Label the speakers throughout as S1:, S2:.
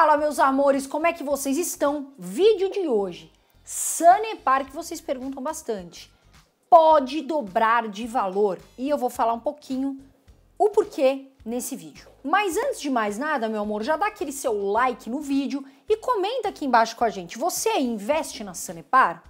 S1: Fala, meus amores, como é que vocês estão? Vídeo de hoje. Sanepar, que vocês perguntam bastante, pode dobrar de valor. E eu vou falar um pouquinho o porquê nesse vídeo. Mas antes de mais nada, meu amor, já dá aquele seu like no vídeo e comenta aqui embaixo com a gente. Você investe na Sanepar?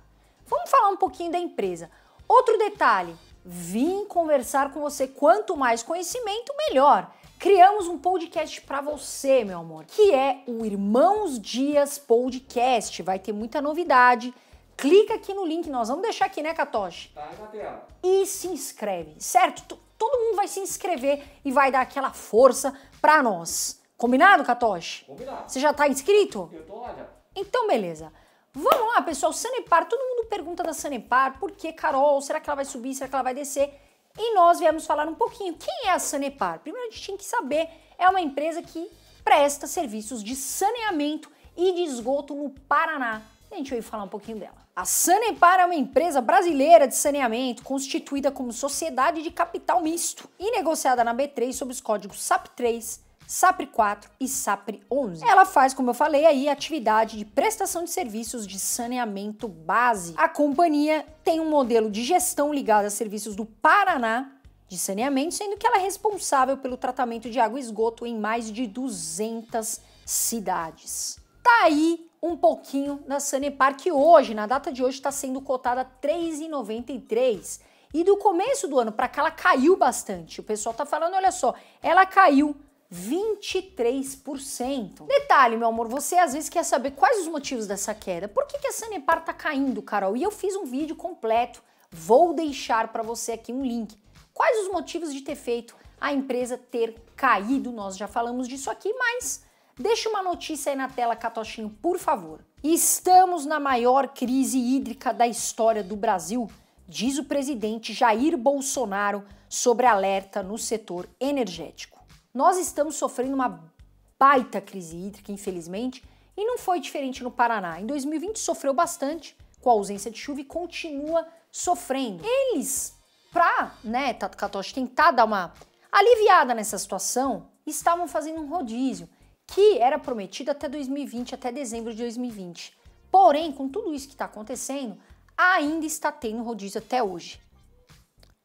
S1: Vamos falar um pouquinho da empresa. Outro detalhe, vim conversar com você. Quanto mais conhecimento, melhor criamos um podcast para você, meu amor, que é o Irmãos Dias Podcast. Vai ter muita novidade. Clica aqui no link, nós vamos deixar aqui, né, Katoshi? Tá na tela. E se inscreve, certo? Todo mundo vai se inscrever e vai dar aquela força para nós. Combinado, Katoshi? Combinado. Você já tá inscrito? Eu tô lá Então, beleza. Vamos lá, pessoal. Sanepar, todo mundo pergunta da Sanepar, por que Carol? Será que ela vai subir? Será que ela vai descer? E nós viemos falar um pouquinho quem é a Sanepar. Primeiro a gente tinha que saber, é uma empresa que presta serviços de saneamento e de esgoto no Paraná. A gente veio falar um pouquinho dela. A Sanepar é uma empresa brasileira de saneamento constituída como sociedade de capital misto e negociada na B3 sob os códigos SAP3, SAPRE 4 e SAPRE 11. Ela faz, como eu falei aí, atividade de prestação de serviços de saneamento base. A companhia tem um modelo de gestão ligado a serviços do Paraná de saneamento, sendo que ela é responsável pelo tratamento de água e esgoto em mais de 200 cidades. Tá aí um pouquinho da Sanepar que hoje, na data de hoje, está sendo cotada R$ 3,93. E do começo do ano para cá ela caiu bastante. O pessoal tá falando, olha só, ela caiu 23%. Detalhe, meu amor, você às vezes quer saber quais os motivos dessa queda. Por que, que a Sanepar tá caindo, Carol? E eu fiz um vídeo completo. Vou deixar para você aqui um link. Quais os motivos de ter feito a empresa ter caído? Nós já falamos disso aqui, mas deixa uma notícia aí na tela, Catochinho, por favor. Estamos na maior crise hídrica da história do Brasil, diz o presidente Jair Bolsonaro sobre alerta no setor energético. Nós estamos sofrendo uma baita crise hídrica, infelizmente, e não foi diferente no Paraná. Em 2020 sofreu bastante com a ausência de chuva e continua sofrendo. Eles, pra, né, Tato Katoshi tentar dar uma aliviada nessa situação, estavam fazendo um rodízio que era prometido até 2020, até dezembro de 2020. Porém, com tudo isso que está acontecendo, ainda está tendo rodízio até hoje.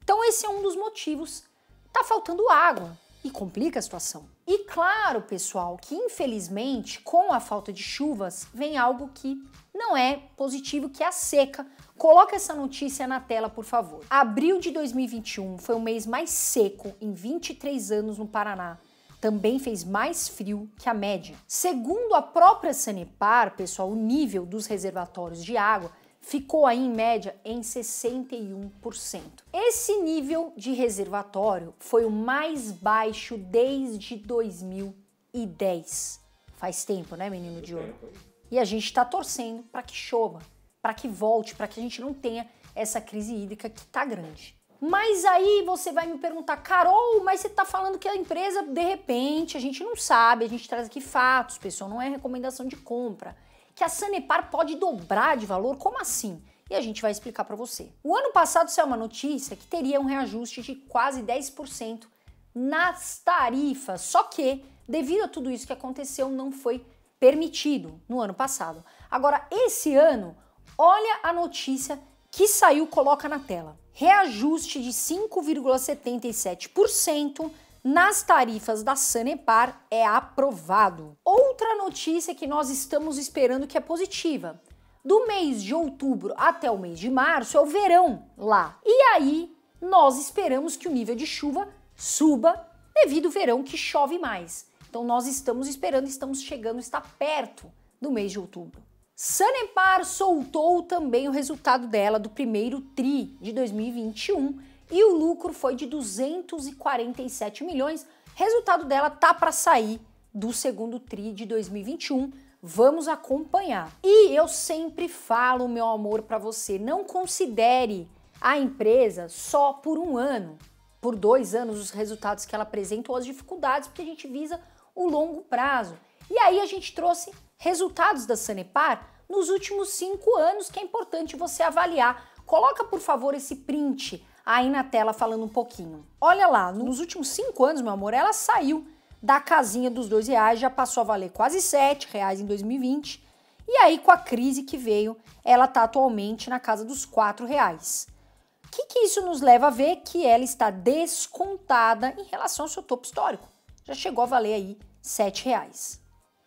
S1: Então esse é um dos motivos. Tá faltando água e complica a situação. E claro, pessoal, que infelizmente com a falta de chuvas vem algo que não é positivo, que é a seca. Coloca essa notícia na tela, por favor. Abril de 2021 foi o mês mais seco em 23 anos no Paraná. Também fez mais frio que a média. Segundo a própria Sanepar, pessoal, o nível dos reservatórios de água ficou aí em média em 61%. Esse nível de reservatório foi o mais baixo desde 2010. Faz tempo, né, menino de ouro? E a gente está torcendo para que chova, para que volte, para que a gente não tenha essa crise hídrica que está grande. Mas aí você vai me perguntar, Carol, mas você está falando que a empresa, de repente, a gente não sabe, a gente traz aqui fatos, pessoal, não é recomendação de compra que a Sanepar pode dobrar de valor? Como assim? E a gente vai explicar para você. O ano passado saiu uma notícia que teria um reajuste de quase 10% nas tarifas, só que devido a tudo isso que aconteceu, não foi permitido no ano passado. Agora, esse ano, olha a notícia que saiu, coloca na tela. Reajuste de 5,77% nas tarifas da Sanepar é aprovado. Outra notícia que nós estamos esperando que é positiva. Do mês de outubro até o mês de março é o verão lá. E aí nós esperamos que o nível de chuva suba devido ao verão que chove mais. Então nós estamos esperando, estamos chegando, está perto do mês de outubro. Sanepar soltou também o resultado dela do primeiro TRI de 2021 e o lucro foi de 247 milhões. Resultado dela tá para sair do segundo tri de 2021. Vamos acompanhar. E eu sempre falo, meu amor, para você, não considere a empresa só por um ano, por dois anos os resultados que ela apresenta ou as dificuldades, porque a gente visa o longo prazo. E aí a gente trouxe resultados da Sanepar nos últimos cinco anos, que é importante você avaliar. Coloca, por favor, esse print aí na tela falando um pouquinho. Olha lá, nos últimos cinco anos, meu amor, ela saiu da casinha dos dois reais, já passou a valer quase sete reais em 2020. E aí, com a crise que veio, ela está atualmente na casa dos quatro reais. O que, que isso nos leva a ver? Que ela está descontada em relação ao seu topo histórico. Já chegou a valer aí sete reais.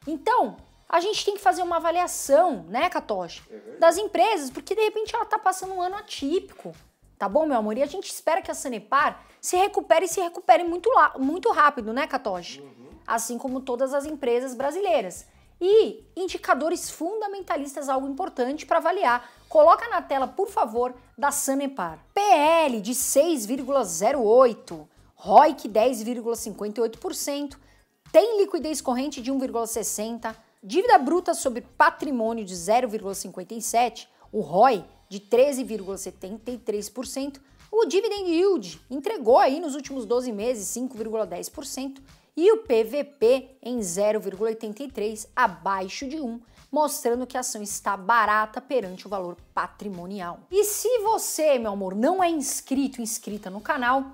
S1: Então, a gente tem que fazer uma avaliação, né, Katoshi, é das empresas, porque de repente ela está passando um ano atípico. Tá bom, meu amor? E a gente espera que a Sanepar se recupere e se recupere muito, lá, muito rápido, né, Katoshi? Uhum. Assim como todas as empresas brasileiras. E indicadores fundamentalistas, algo importante para avaliar. Coloca na tela, por favor, da Sanepar. PL de 6,08, ROIC 10,58%, tem liquidez corrente de 1,60%, dívida bruta sobre patrimônio de 0,57%, o ROI de 13,73%, o dividend yield entregou aí nos últimos 12 meses 5,10% e o PVP em 0,83 abaixo de 1, mostrando que a ação está barata perante o valor patrimonial. E se você, meu amor, não é inscrito, inscrita no canal,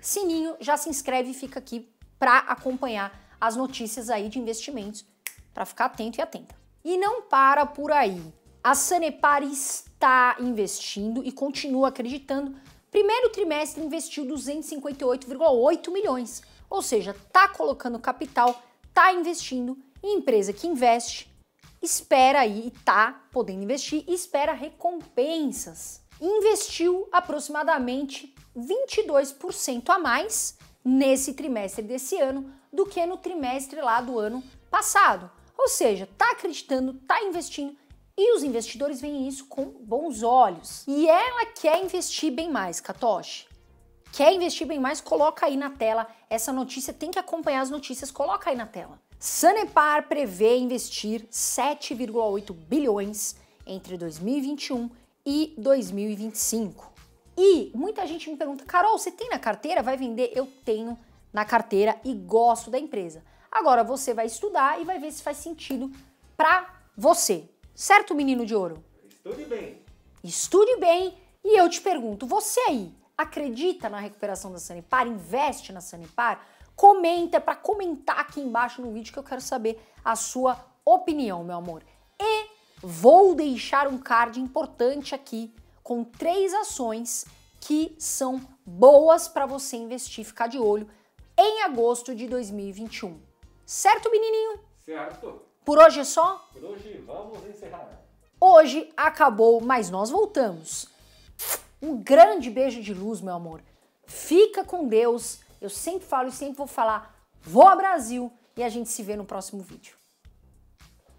S1: sininho, já se inscreve e fica aqui para acompanhar as notícias aí de investimentos, para ficar atento e atenta. E não para por aí. A Sanepar está investindo e continua acreditando. Primeiro trimestre investiu 258,8 milhões, ou seja, está colocando capital, está investindo. empresa que investe espera aí, está podendo investir, e espera recompensas. Investiu aproximadamente 22% a mais nesse trimestre desse ano do que no trimestre lá do ano passado. Ou seja, está acreditando, está investindo e os investidores veem isso com bons olhos. E ela quer investir bem mais, Katoshi. Quer investir bem mais? Coloca aí na tela essa notícia. Tem que acompanhar as notícias. Coloca aí na tela. Sanepar prevê investir 7,8 bilhões entre 2021 e 2025. E muita gente me pergunta: Carol, você tem na carteira? Vai vender? Eu tenho na carteira e gosto da empresa. Agora você vai estudar e vai ver se faz sentido para você. Certo, menino de ouro? Estude bem. Estude bem e eu te pergunto, você aí acredita na recuperação da Sanepar? Investe na Sanepar? Comenta para comentar aqui embaixo no vídeo que eu quero saber a sua opinião, meu amor. E vou deixar um card importante aqui com três ações que são boas para você investir, ficar de olho em agosto de 2021. Certo, menininho? Certo. Por hoje é só? Por hoje vamos Hoje acabou, mas nós voltamos. Um grande beijo de luz, meu amor. Fica com Deus. Eu sempre falo e sempre vou falar. Vou ao Brasil e a gente se vê no próximo vídeo.